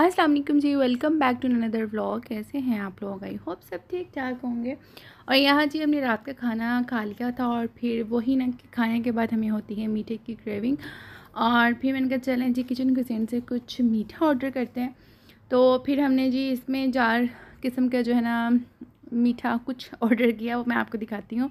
अस्सलाम वालेकुम जी welcome back to another vlog कैसे हैं आप लोग आई होप सब ठीक ठाक होंगे और यहाँ जी हमने रात का खाना खा लिया था और फिर वही ना खाने के बाद हमें होती है मीठे की क्रेविंग और फिर मैंने कहा चलें जी किचन किचन से कुछ मीठा ऑर्डर करते हैं तो फिर हमने जी इसमें चार किस्म का जो है ना मीठा कुछ ऑर्डर किया वो मैं आपको दिखाती हूँ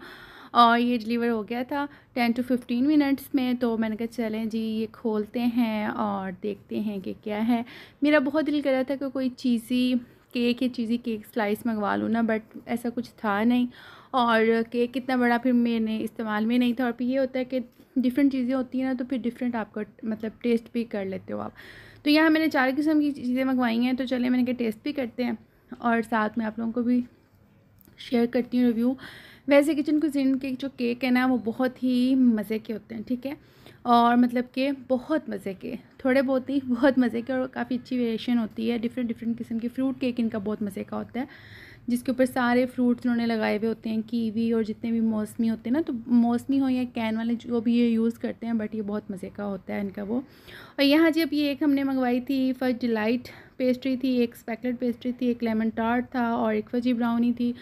और ये डिलीवर हो गया था टेन टू फिफ्टीन मिनट्स में तो मैंने कहा चलें जी ये खोलते हैं और देखते हैं कि क्या है मेरा बहुत दिल कर रहा था कि कोई चीज़ी केक या चीज़ी केक स्लाइस मंगवा लूँ ना बट ऐसा कुछ था नहीं और केक कितना बड़ा फिर मैंने इस्तेमाल में नहीं था और फिर ये होता है कि डिफरेंट चीज़ें होती हैं ना तो फिर डिफरेंट आपका मतलब टेस्ट भी कर लेते हो आप तो यहाँ मैंने चार किस्म की चीज़ें मंगवाई हैं तो चले मैंने कहा टेस्ट भी करते हैं और साथ में आप लोगों को भी शेयर करती हूँ रिव्यू वैसे किचन कुजीन के जो केक है ना वो बहुत ही मज़े के होते हैं ठीक है और मतलब के बहुत मज़े के थोड़े बहुत ही बहुत मज़े के और काफ़ी अच्छी वेरिएशन होती है डिफरेंट डिफरेंट किस्म के फ्रूट केक इनका बहुत मज़े का होता है जिसके ऊपर सारे फ्रूट्स उन्होंने लगाए हुए होते हैं कीवी और जितने भी मौसमी होते हैं ना तो मौसमी हो या कैन वाले जो भी ये यूज़ करते हैं बट ये बहुत मज़े का होता है इनका वो और यहाँ जी अब ये एक हमने मंगवाई थी फर्स्ट डिलाइट पेस्ट्री थी एक स्पेकलेट पेस्ट्री थी एक लेमन टार्ट था और एक फजी ब्राउनी थी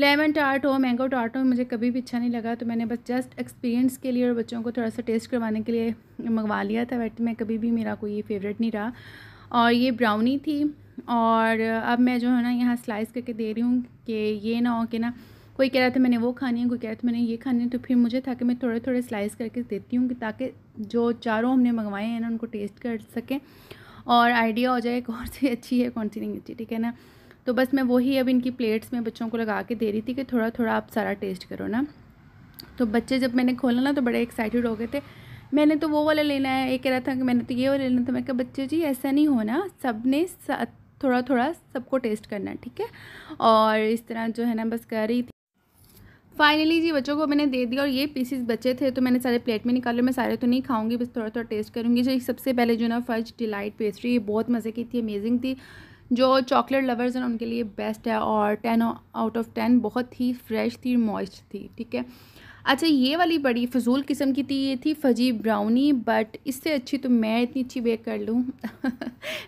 लेमन टार्ट हो मैंगो टार्ट हो मुझे कभी भी अच्छा नहीं लगा तो मैंने बस जस्ट एक्सपीरियंस के लिए और बच्चों को थोड़ा सा टेस्ट करवाने के लिए मंगवा लिया था बट मैं कभी भी मेरा कोई फेवरेट नहीं रहा और ये ब्राउनी थी और अब मैं जो है ना यहाँ स्लाइस करके दे रही हूँ कि ये ना हो कि ना कोई कह रहा था मैंने वो खानी है कोई कह रहा था मैंने ये खानी है तो फिर मुझे था कि मैं थोड़े थोड़े स्लाइस करके देती हूँ कि ताकि जो चारों हमने मंगवाए हैं ना उनको टेस्ट कर सकें और आइडिया हो जाए कौन सी अच्छी है कौन सी नहीं अच्छी ठीक है ना तो बस मैं वही अब इनकी प्लेट्स में बच्चों को लगा के दे रही थी कि थोड़ा थोड़ा आप सारा टेस्ट करो ना तो बच्चे जब मैंने खोला ना तो बड़े एक्साइटेड हो गए थे मैंने तो वो वाला लेना है एक कह रहा था कि मैंने तो ये वाला लेना था तो मैं कहा बच्चे जी ऐसा नहीं होना सब ने थोड़ा थोड़ा सबको टेस्ट करना ठीक है और इस तरह जो है ना बस कर रही थी फाइनली जी बच्चों को मैंने दे दिया और ये पीसेस बचे थे तो मैंने सारे प्लेट में निकाले मैं सारे तो नहीं खाऊंगी बस थोड़ा थोड़ा टेस्ट करूँगी जो सबसे पहले जो ना फर्स्ट डिलाइट पेस्ट्री ये बहुत मज़े की थी अमेजिंग थी जो चॉकलेट लवर्स हैं उनके लिए बेस्ट है और टेन आउट ऑफ टेन बहुत ही फ्रेश थी मॉइस्ट थी ठीक है अच्छा ये वाली बड़ी फजूल किस्म की थी ये थी फजी ब्राउनी बट इससे अच्छी तो मैं इतनी अच्छी बेक कर लूँ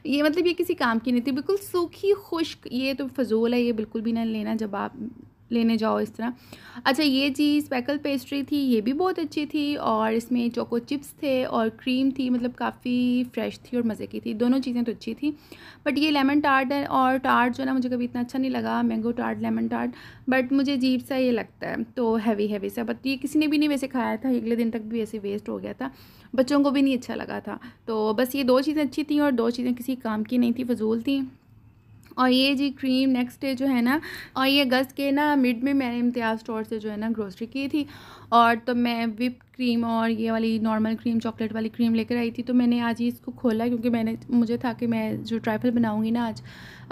ये मतलब ये किसी काम की नहीं थी बिल्कुल सूखी खुश्क ये तो फजूल है ये बिल्कुल भी ना लेना जब आप लेने जाओ इस तरह अच्छा ये चीज़ पैकल पेस्ट्री थी ये भी बहुत अच्छी थी और इसमें चोको चिप्स थे और क्रीम थी मतलब काफ़ी फ्रेश थी और मज़े की थी दोनों चीज़ें तो अच्छी थी बट ये लेमन टार्ट और टार्ट जो ना मुझे कभी इतना अच्छा नहीं लगा mango tart lemon tart but मुझे जीप सा ये लगता है तो हैवी हैवी सा बट ये किसी ने भी नहीं वैसे खाया था अगले दिन तक भी वैसे वेस्ट हो गया था बच्चों को भी नहीं अच्छा लगा था तो बस ये दो चीज़ें अच्छी थी और दो चीज़ें किसी काम की नहीं थी फजूल थी और ये जी क्रीम नेक्स्ट डे जो है ना और ये अगस्त के ना मिड में मैंने इम्तियाज़ स्टोर से जो है ना ग्रोसरी की थी और तो मैं विप क्रीम और ये वाली नॉर्मल क्रीम चॉकलेट वाली क्रीम लेकर आई थी तो मैंने आज ही इसको खोला क्योंकि मैंने मुझे था कि मैं जो ट्राइफल बनाऊँगी ना आज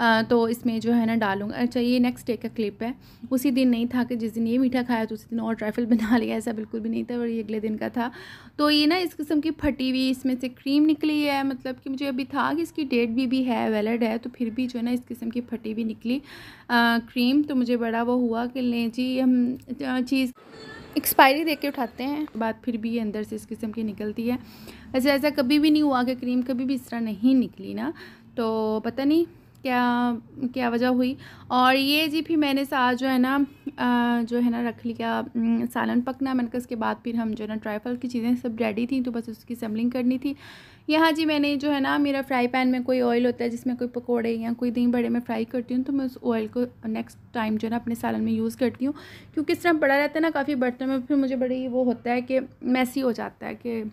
आ, तो इसमें जो है ना डालूँगा अच्छा ये नेक्स्ट डे का क्लिप है उसी दिन नहीं था कि जिस दिन ये मीठा खाया तो उसी दिन और ट्राइफल बना लिया ऐसा बिल्कुल भी नहीं था और ये अगले दिन का था तो ये ना इस किस्म की फटी हुई इसमें से क्रीम निकली है मतलब कि मुझे अभी था कि इसकी डेट भी भी है वैलड है तो फिर भी जो है ना इस किस्म की फटी हुई निकली क्रीम तो मुझे बड़ा वो हुआ कि लें जी हम चीज़ एक्सपायरी देके उठाते हैं बात फिर भी ये अंदर से इस किस्म की निकलती है ऐसे ऐसा कभी भी नहीं हुआ कि क्रीम कभी भी इस तरह नहीं निकली ना तो पता नहीं क्या क्या वजह हुई और ये जी फिर मैंने साथ जो है ना जो है ना रख लिया सालन पकना मैंने कहा उसके बाद फिर हम जो है ना ट्राइफल की चीज़ें सब रेडी थी तो बस उसकी सेम्बलिंग करनी थी यहाँ जी मैंने जो है ना मेरा फ्राई पैन में कोई ऑयल होता है जिसमें कोई पकोड़े या कोई दही बड़े में फ्राई करती हूँ तो मैं उस ऑयल को नेक्स्ट टाइम जो है ना अपने सालन में यूज़ करती हूँ क्योंकि इस तरह पड़ा रहता है ना काफ़ी बर्तन में फिर मुझे बड़ी वो होता है कि मैसी हो जाता है कि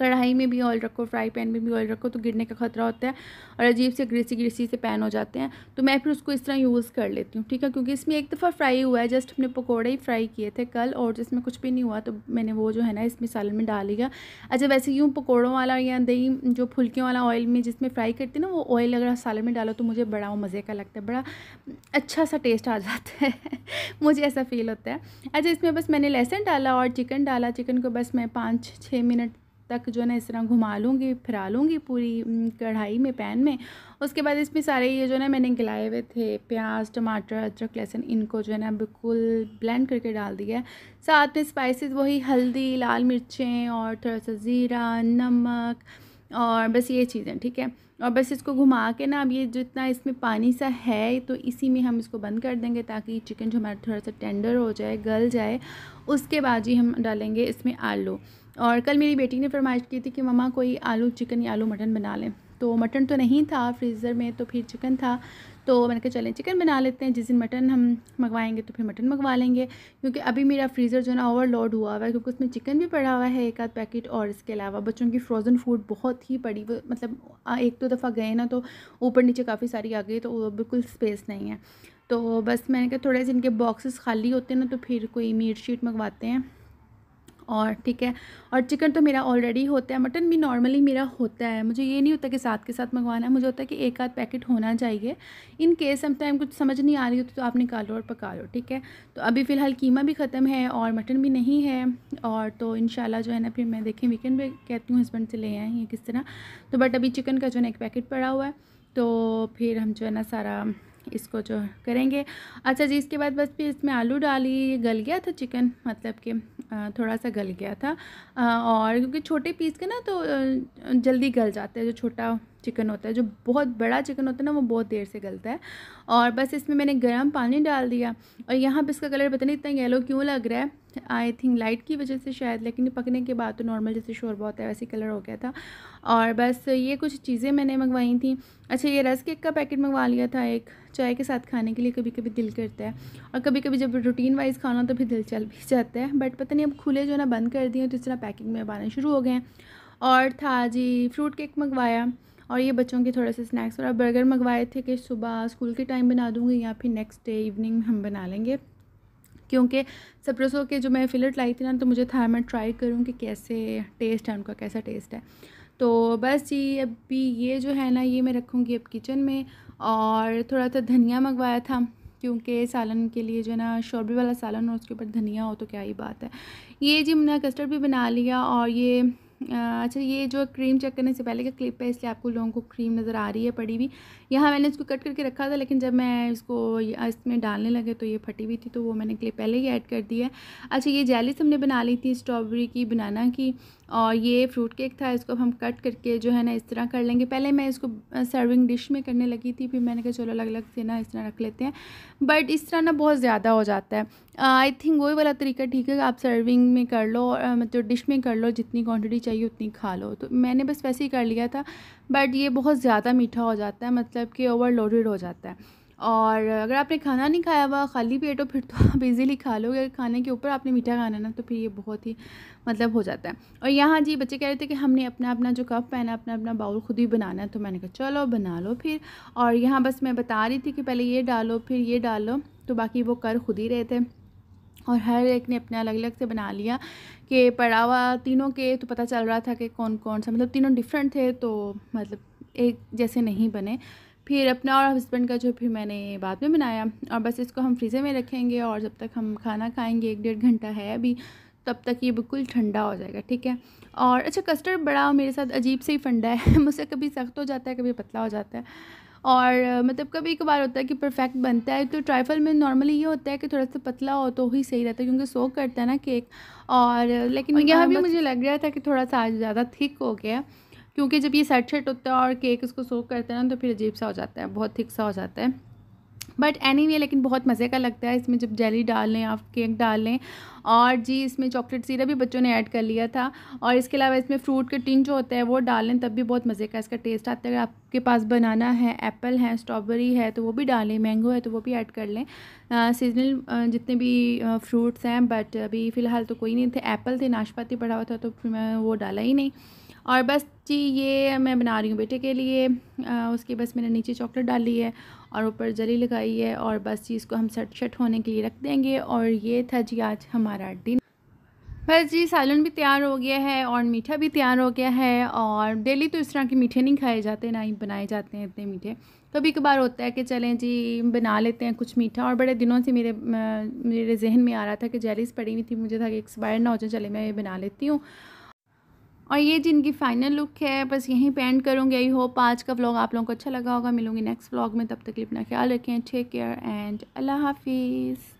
कढ़ाई में भी ऑयल रखो फ्राई पैन में भी ऑयल रखो तो गिरने का खतरा होता है और अजीब से ग्रेसी ग्रेसी से पैन हो जाते हैं तो मैं फिर उसको इस तरह यूज़ कर लेती हूँ ठीक है क्योंकि इसमें एक दफ़ा फ्राई हुआ है जस्ट हमने पकौड़े ही फ्राई किए थे कल और जिसमें कुछ भी नहीं हुआ तो मैंने वो जो है ना इसमें सालन में डाल लिया अच्छा वैसे यूँ पकौड़ों वाला या दही जो फुल्कियों वाला ऑयल में जिसमें फ्राई करती ना वो ऑयल अगर सालन में डालो तो मुझे बड़ा मज़े का लगता है बड़ा अच्छा सा टेस्ट आ जाता है मुझे ऐसा फील होता है अच्छा इसमें बस मैंने लहसन डाला और चिकन डाला चिकन को बस मैं पाँच छः मिनट तक जो है ना इस तरह घुमा लूँगी फिरा लूँगी पूरी कढ़ाई में पैन में उसके बाद इसमें सारे ये जो है ना मैंने गिलाए हुए थे प्याज टमाटर अदरक लहसुन इनको जो है ना बिल्कुल ब्लेंड करके डाल दिया है साथ में स्पाइसेस वही हल्दी लाल मिर्चें और थोड़ा सा ज़ीरा नमक और बस ये चीज़ें ठीक है और बस इसको घुमा के ना अब ये जितना इसमें पानी सा है तो इसी में हम इसको बंद कर देंगे ताकि चिकन जो हमारा थोड़ा सा टेंडर हो जाए गल जाए उसके बाद ही हम डालेंगे इसमें आलू और कल मेरी बेटी ने फरमाइश की थी कि ममा कोई आलू चिकन या आलू मटन बना लें तो मटन तो नहीं था फ्रीज़र में तो फिर चिकन था तो मैंने कहा चलें चिकन बना लेते हैं जिस दिन मटन हम मंगवाएंगे तो फिर मटन मंगवा लेंगे क्योंकि अभी मेरा फ्रीज़र जो है ना ओवरलोड हुआ हुआ है क्योंकि उसमें चिकन भी पड़ा हुआ है एक आध पैकेट और इसके अलावा बच्चों की फ्रोज़न फूड बहुत ही पड़ी वो मतलब एक दो तो दफ़ा गए ना तो ऊपर नीचे काफ़ी सारी आ गई तो बिल्कुल स्पेस नहीं है तो बस मैंने कहा थोड़े से इनके बॉक्सेस खाली होते हैं ना तो फिर कोई मीट शीट मंगवाते हैं और ठीक है और चिकन तो मेरा ऑलरेडी होता है मटन भी नॉर्मली मेरा होता है मुझे ये नहीं होता कि साथ के साथ मंगवाना है मुझे होता है कि एक आध पैकेट होना चाहिए इन केस टाइम कुछ समझ नहीं आ रही होती तो, तो आप निकालो और पका लो ठीक है तो अभी फ़िलहाल कीमा भी ख़त्म है और मटन भी नहीं है और तो इन जो है ना फिर मैं देखें वीकेंड में कहती हूँ हस्बैंड से ले आए हैं किस तरह तो बट अभी चिकन का जो है ना एक पैकेट पड़ा हुआ है तो फिर हम जो है ना सारा इसको जो करेंगे अच्छा जी इसके बाद बस फिर इसमें आलू डाली गल गया था चिकन मतलब कि थोड़ा सा गल गया था और क्योंकि छोटे पीस के ना तो जल्दी गल जाते हैं जो छोटा चिकन होता है जो बहुत बड़ा चिकन होता है ना वो बहुत देर से गलता है और बस इसमें मैंने गर्म पानी डाल दिया और यहाँ पर इसका कलर पता नहीं इतना येलो क्यों लग रहा है आई थिंक लाइट की वजह से शायद लेकिन पकने के बाद तो नॉर्मल जैसे शोर बहुत है वैसे कलर हो गया था और बस ये कुछ चीज़ें मैंने मंगवाई थी अच्छा ये रस केक का पैकेट मंगवा लिया था एक चाय के साथ खाने के लिए कभी कभी दिल करता है और कभी कभी जब रूटीन वाइज खाना तो फिर दिल चल भी जाता है बट पता नहीं अब खुले जो ना बंद कर दिए तो इस तरह पैकिंग में आने शुरू हो गए हैं और था जी फ्रूट केक मंगवाया और ये बच्चों के थोड़े से स्नैक्स और बर्गर मंगवाए थे कि सुबह स्कूल के टाइम बना दूँगी या फिर नेक्स्ट डे इवनिंग हम बना लेंगे क्योंकि सप्रेसो के जो मैं फिलर लाई थी ना तो मुझे था मैं ट्राई करूँ कि कैसे टेस्ट है उनका कैसा टेस्ट है तो बस जी अभी ये जो है ना ये मैं रखूँगी अब किचन में और थोड़ा सा धनिया मंगवाया था क्योंकि सालन के लिए जो है ना शोरबे वाला सालन और उसके ऊपर धनिया हो तो क्या ही बात है ये जी हमने कस्टर्ड भी बना लिया और ये अच्छा ये जो क्रीम चेक करने से पहले का क्लिप है इसलिए आपको लोगों को क्रीम नज़र आ रही है पड़ी हुई यहाँ मैंने इसको कट करके रखा था लेकिन जब मैं इसको इसमें डालने लगे तो ये फटी हुई थी तो वो मैंने क्लिप पहले ही ऐड कर दी है अच्छा ये जेलिस हमने बना ली थी स्ट्रॉबेरी की बनाना की और ये फ्रूट केक था इसको हम कट करके जो है ना इस तरह कर लेंगे पहले मैं इसको सर्विंग डिश में करने लगी थी फिर मैंने कहा चलो अलग अलग से ना इस तरह रख लेते हैं बट इस तरह ना बहुत ज़्यादा हो जाता है आई थिंक वही वाला तरीका ठीक है आप सर्विंग में कर लो मतलब डिश में कर लो जितनी क्वांटिटी चाहिए उतनी खा लो तो मैंने बस वैसे ही कर लिया था बट ये बहुत ज़्यादा मीठा हो जाता है मतलब कि ओवरलोडेड हो जाता है और अगर आपने खाना नहीं खाया हुआ खाली पेट हो फिर तो आप इजीली खा लोगे अगर खाने के ऊपर आपने मीठा खाना ना तो फिर ये बहुत ही मतलब हो जाता है और यहाँ जी बच्चे कह रहे थे कि हमने अपना अपना जो कप पहना अपना अपना बाउल खुद ही बनाना है तो मैंने कहा चलो बना लो फिर और यहाँ बस मैं बता रही थी कि पहले ये डालो फिर ये डालो तो बाकी वो कर खुद ही रहे थे और हर एक ने अपने अलग अलग से बना लिया कि पड़ावा तीनों के तो पता चल रहा था कि कौन कौन सा मतलब तीनों डिफरेंट थे तो मतलब एक जैसे नहीं बने फिर अपना और हस्बैंड का जो फिर मैंने बाद में बनाया और बस इसको हम फ्रीज़र में रखेंगे और जब तक हम खाना खाएंगे एक डेढ़ घंटा है अभी तब तक ये बिल्कुल ठंडा हो जाएगा ठीक है और अच्छा कस्टर्ड बड़ा मेरे साथ अजीब से ही फंडा है मुझसे कभी सख्त हो जाता है कभी पतला हो जाता है और मतलब कभी कभार होता है कि परफेक्ट बनता है तो ट्राइफल में नॉर्मली ये होता है कि थोड़ा सा पतला हो तो ही सही रहता है क्योंकि सो करता है ना केक और लेकिन यहाँ भी मतलब मुझे लग रहा था कि थोड़ा सा आज ज़्यादा थिक हो गया क्योंकि जब ये सेट सेट होता है और केक इसको सो करते हैं ना तो फिर अजीब सा हो जाता है बहुत थिक सा हो जाता है बट एनी anyway, लेकिन बहुत मज़े का लगता है इसमें जब जेली डाल लें आप केक डाल लें और जी इसमें चॉकलेट सीरा भी बच्चों ने ऐड कर लिया था और इसके अलावा इसमें फ्रूट के टिन जो होता है वो डाल लें तब भी बहुत मज़े का इसका टेस्ट आता है अगर आपके पास बनाना है एप्पल है स्ट्रॉबेरी है तो वो भी डालें मैंगो है तो वो भी ऐड कर लें सीजनल जितने भी फ्रूट्स हैं बट अभी फ़िलहाल तो कोई नहीं थे एप्पल थे नाशपाती पड़ा हुआ था तो फिर मैं वो डाला ही नहीं और बस जी ये मैं बना रही हूँ बेटे के लिए आ, उसके बस मैंने नीचे चॉकलेट डाली है और ऊपर जली लगाई है और बस जी इसको हम सट शट होने के लिए रख देंगे और ये था जी आज हमारा डिनर बस जी सालन भी तैयार हो गया है और मीठा भी तैयार हो गया है और डेली तो इस तरह के मीठे नहीं खाए जाते ना ही बनाए जाते हैं इतने मीठे कभी कभार होता है कि चलें जी बना लेते हैं कुछ मीठा और बड़े दिनों से मेरे मेरे जहन में आ रहा था कि जेलीस पड़ी हुई थी मुझे था कि एक्सपायर ना हो जाए चले मैं ये बना लेती हूँ और ये जिनकी फाइनल लुक है बस यहीं पे एंड करूँगी आई होप आज का व्लॉग आप लोगों को अच्छा लगा होगा मिलूंगी नेक्स्ट व्लॉग में तब तक अपना ख्याल रखें टेक केयर एंड अल्लाह हाफिज़